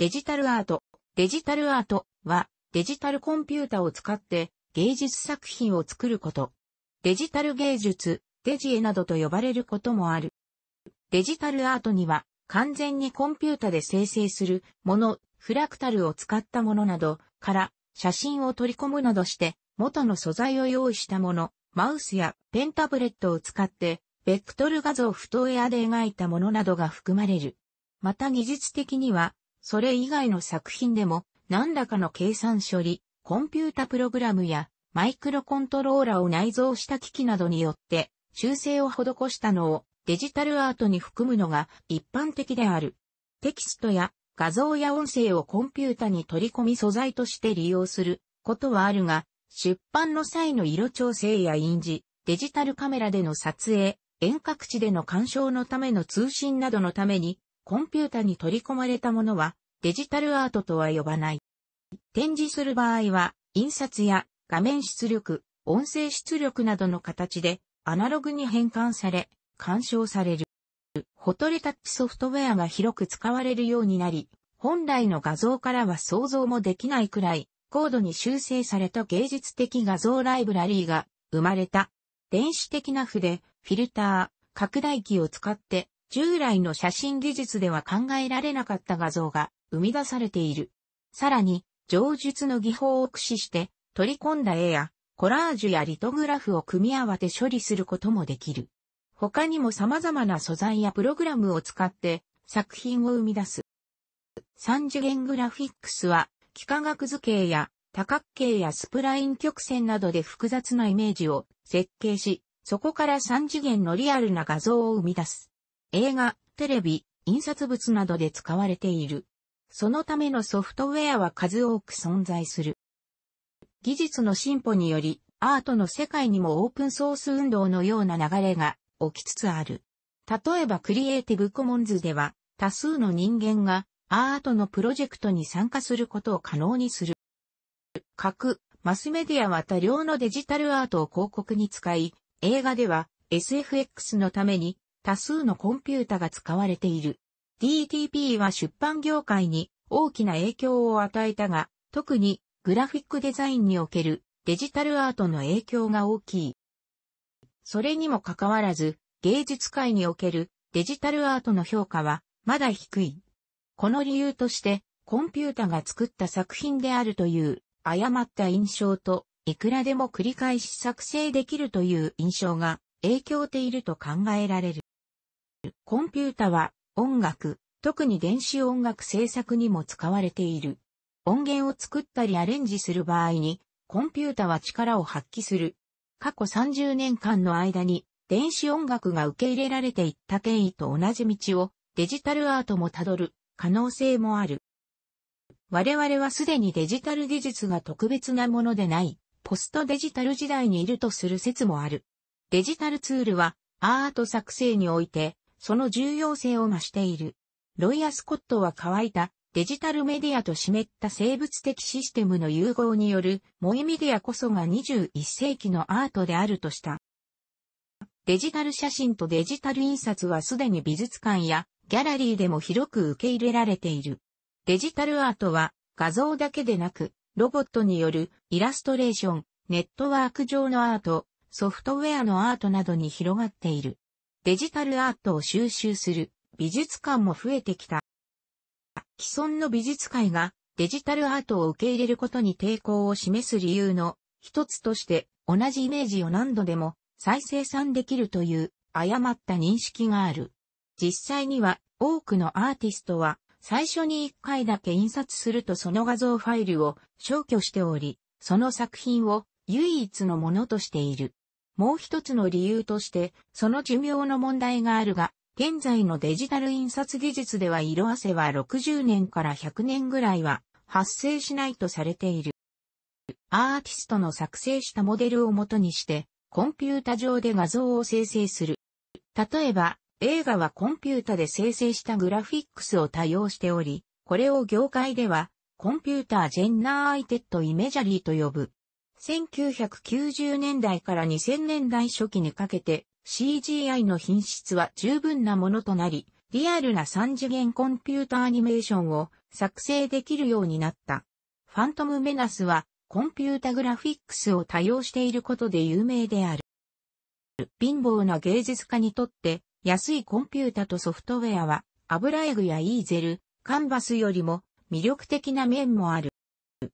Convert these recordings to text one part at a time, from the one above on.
デジタルアート。デジタルアートはデジタルコンピュータを使って芸術作品を作ること。デジタル芸術、デジエなどと呼ばれることもある。デジタルアートには完全にコンピュータで生成するもの、フラクタルを使ったものなどから写真を取り込むなどして元の素材を用意したもの、マウスやペンタブレットを使ってベクトル画像不等エアで描いたものなどが含まれる。また技術的にはそれ以外の作品でも何らかの計算処理、コンピュータプログラムやマイクロコントローラを内蔵した機器などによって修正を施したのをデジタルアートに含むのが一般的である。テキストや画像や音声をコンピュータに取り込み素材として利用することはあるが、出版の際の色調整や印字、デジタルカメラでの撮影、遠隔地での鑑賞のための通信などのためにコンピュータに取り込まれたものはデジタルアートとは呼ばない。展示する場合は、印刷や画面出力、音声出力などの形でアナログに変換され、干渉される。フォトレタッチソフトウェアが広く使われるようになり、本来の画像からは想像もできないくらい、高度に修正された芸術的画像ライブラリーが生まれた。電子的な筆、フィルター、拡大器を使って従来の写真技術では考えられなかった画像が生み出されている。さらに、上述の技法を駆使して、取り込んだ絵や、コラージュやリトグラフを組み合わせ処理することもできる。他にも様々な素材やプログラムを使って作品を生み出す。三次元グラフィックスは幾何学図形や多角形やスプライン曲線などで複雑なイメージを設計し、そこから三次元のリアルな画像を生み出す。映画、テレビ、印刷物などで使われている。そのためのソフトウェアは数多く存在する。技術の進歩により、アートの世界にもオープンソース運動のような流れが起きつつある。例えばクリエイティブコモンズでは、多数の人間がアートのプロジェクトに参加することを可能にする。各マスメディアは多量のデジタルアートを広告に使い、映画では SFX のために多数のコンピュータが使われている。DTP は出版業界に大きな影響を与えたが、特にグラフィックデザインにおけるデジタルアートの影響が大きい。それにもかかわらず、芸術界におけるデジタルアートの評価はまだ低い。この理由として、コンピュータが作った作品であるという誤った印象と、いくらでも繰り返し作成できるという印象が影響ていると考えられる。コンピュータは音楽、特に電子音楽制作にも使われている。音源を作ったりアレンジする場合に、コンピュータは力を発揮する。過去30年間の間に、電子音楽が受け入れられていった経緯と同じ道を、デジタルアートもたどる可能性もある。我々はすでにデジタル技術が特別なものでない、ポストデジタル時代にいるとする説もある。デジタルツールは、アート作成において、その重要性を増している。ロイヤ・スコットは乾いたデジタルメディアと湿った生物的システムの融合による萌えメディアこそが21世紀のアートであるとした。デジタル写真とデジタル印刷はすでに美術館やギャラリーでも広く受け入れられている。デジタルアートは画像だけでなく、ロボットによるイラストレーション、ネットワーク上のアート、ソフトウェアのアートなどに広がっている。デジタルアートを収集する美術館も増えてきた。既存の美術界がデジタルアートを受け入れることに抵抗を示す理由の一つとして同じイメージを何度でも再生産できるという誤った認識がある。実際には多くのアーティストは最初に一回だけ印刷するとその画像ファイルを消去しており、その作品を唯一のものとしている。もう一つの理由として、その寿命の問題があるが、現在のデジタル印刷技術では色あせは60年から100年ぐらいは発生しないとされている。アーティストの作成したモデルを元にして、コンピュータ上で画像を生成する。例えば、映画はコンピュータで生成したグラフィックスを多用しており、これを業界では、コンピュータージェンナーイテッドイメジャリーと呼ぶ。1990年代から2000年代初期にかけて CGI の品質は十分なものとなり、リアルな3次元コンピュータアニメーションを作成できるようになった。ファントムメナスはコンピュータグラフィックスを多用していることで有名である。貧乏な芸術家にとって安いコンピュータとソフトウェアは油絵具やイーゼル、カンバスよりも魅力的な面もある。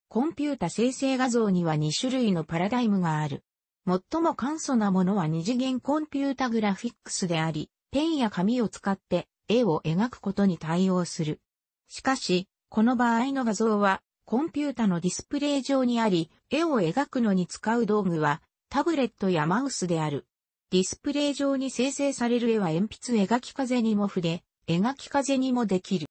コンピュータ生成画像には2種類のパラダイムがある。最も簡素なものは二次元コンピュータグラフィックスであり、ペンや紙を使って絵を描くことに対応する。しかし、この場合の画像はコンピュータのディスプレイ上にあり、絵を描くのに使う道具はタブレットやマウスである。ディスプレイ上に生成される絵は鉛筆描き風にも触れ、描き風にもできる。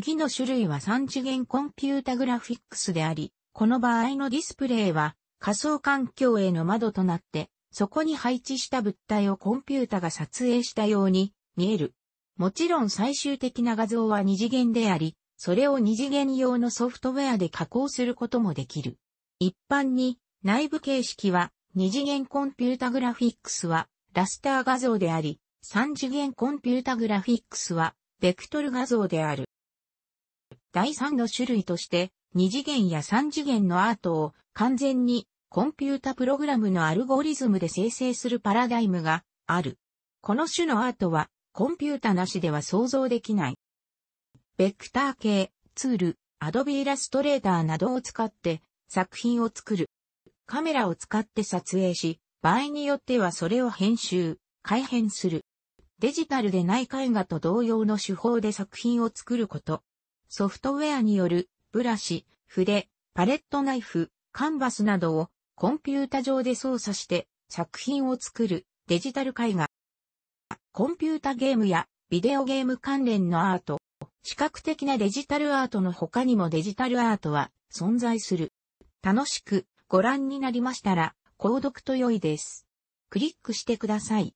次の種類は3次元コンピュータグラフィックスであり、この場合のディスプレイは仮想環境への窓となって、そこに配置した物体をコンピュータが撮影したように見える。もちろん最終的な画像は2次元であり、それを2次元用のソフトウェアで加工することもできる。一般に内部形式は2次元コンピュータグラフィックスはラスター画像であり、3次元コンピュータグラフィックスはベクトル画像である。第3の種類として、2次元や3次元のアートを完全にコンピュータプログラムのアルゴリズムで生成するパラダイムがある。この種のアートはコンピュータなしでは想像できない。ベクター系、ツール、アドビーラストレー s ーなどを使って作品を作る。カメラを使って撮影し、場合によってはそれを編集、改変する。デジタルでない絵画と同様の手法で作品を作ることソフトウェアによるブラシ、筆、パレットナイフ、カンバスなどをコンピュータ上で操作して作品を作るデジタル絵画。コンピュータゲームやビデオゲーム関連のアート、視覚的なデジタルアートの他にもデジタルアートは存在する。楽しくご覧になりましたら、購読と良いです。クリックしてください。